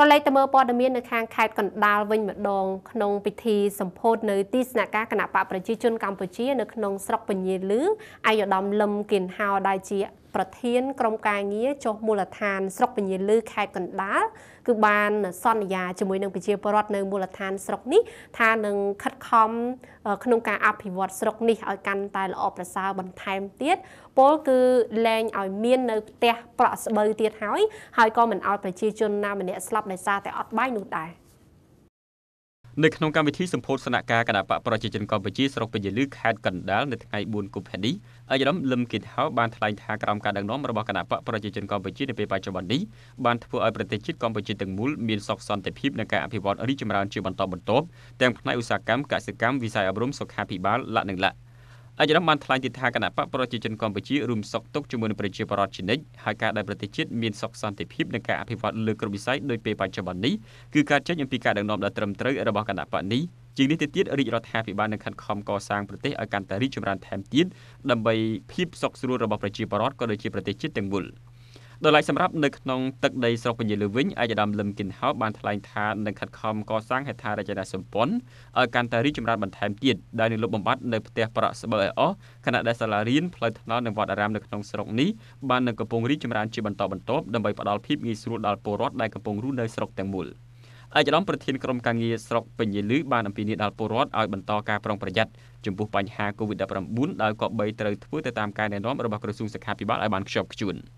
ក៏លេខទៅមើលព័ត៌មាននៅខាងខេត្តកណ្ដាលវិញម្ដង ក្នុងពិធីសម្ពោធនៅទីស្នាក់ការគណៈបកប្រជាជនកម្ពុជា នៅក្នុងស្រុកពញាលឺអាយឧត្តមលឹមគៀនហៅដែលជាប្រធានក្រុមការងារចុះមូលដ្ឋានស្រុកពញាលឺខេត្តកណ្ដាលគឺបាន សន្យាជាមួយនឹងប្រជាពលរដ្ឋនៅមូលដ្ឋានស្រុកនេះថានឹងខិតខំក្នុងការអភិវឌ្ឍស្រុកនេះឲ្យកាន់តែល្អប្រសើរបន្ថែមទៀតពលគឺលែងឲ្យមាននៅផ្ទះប្រក់ស្បូវទៀតហើយហើយក៏មិនឲ្យប្រជាជនណាម្នាក់ស្លាប់ដោយសារតែអត់បាយនោះដែរ។នៅក្នុងកម្មវិធីសម្ពោធសនការគណៈបកប្រជាជនកម្ពុជាស្រុកពេជ្រលឺខេត្តកណ្ដាលនៅថ្ងៃ4កុម្ភៈនេះអាយរំលឹមគិតហៅបានថ្លែងថាក្រោមការដឹកនាំរបស់គណៈបកប្រជាជនកម្ពុជានៅពេលបច្ចុប្បន្ននេះបានធ្វើឲ្យប្រទេសជាតិកម្ពុជាទាំងមូលមានសុខសន្តិភាពនិងការអភិវឌ្ឍរីកចម្រើនជាបន្តបន្ទាប់ទាំងផ្នែកឧស្សាហកម្មកសិកម្មវិស័យអប់រំសុខាភិបាលលក្ខណៈអាយរ៉ាបានថ្លែងទីថាគណៈបកប្រជាជនកម្ពុជារួមសុខទុក្ខជាមួយនឹងប្រជាពលរដ្ឋជានិច្ចហើយការដែលប្រទេសជាតិមានសុខសន្តិភាពនិងការអភិវឌ្ឍលើគ្រប់វិស័យដោយពេលបច្ចុប្បន្ននេះគឺការចេញអំពីការដឹកនាំដ៏ត្រឹមត្រូវរបស់គណៈបកនេះជាងនេះទៅទៀតរាជរដ្ឋាភិបាលនឹងខិតខំកសាងប្រទេសឲ្យកាន់តែរីកចម្រើនថែមទៀតដើម្បីភាពសុខស្រួលរបស់ប្រជាពលរដ្ឋក៏ដូចជាប្រទេសជាតិទាំងមូល។ដោយឡែកសម្រាប់នៅក្នុងទឹកដីស្រុកពញាលើវិញឯកឧត្តមលឹមគិនហៅបានថ្លែងថានឹងខិតខំកសាងហេដ្ឋារចនាសម្ព័ន្ធឲ្យកាន់តែរីកចម្រើនបន្ថែមទៀតដែលនឹងលុបបំបាត់នៅផ្ទះប្រាក់ស្បើឲ្យអស់ខណៈដែលសាលារៀនផ្លូវថ្នល់និងវត្តអារាមនៅក្នុងស្រុកនេះបាននឹងកំពុងរីកចម្រើនជាបន្តបន្ទាប់ដើម្បីផ្ដល់ភាពងាយស្រួលដល់ពលរដ្ឋដែលកំពុងរស់នៅស្រុកទាំងមូល។ឯកឧត្តមប្រធានក្រុមការងារស្រុកពេញយលឺបានអំពាវនាវដល់ពលរដ្ឋឲ្យបន្តការប្រុងប្រយ័ត្នចំពោះបញ្ហា COVID-19 ដោយគប្បីត្រូវធ្វើទៅតាមការណែនាំរបស់ក្រសួងសុខាភិបាលឲ្យបានខ្ជាប់ខ្ជួន។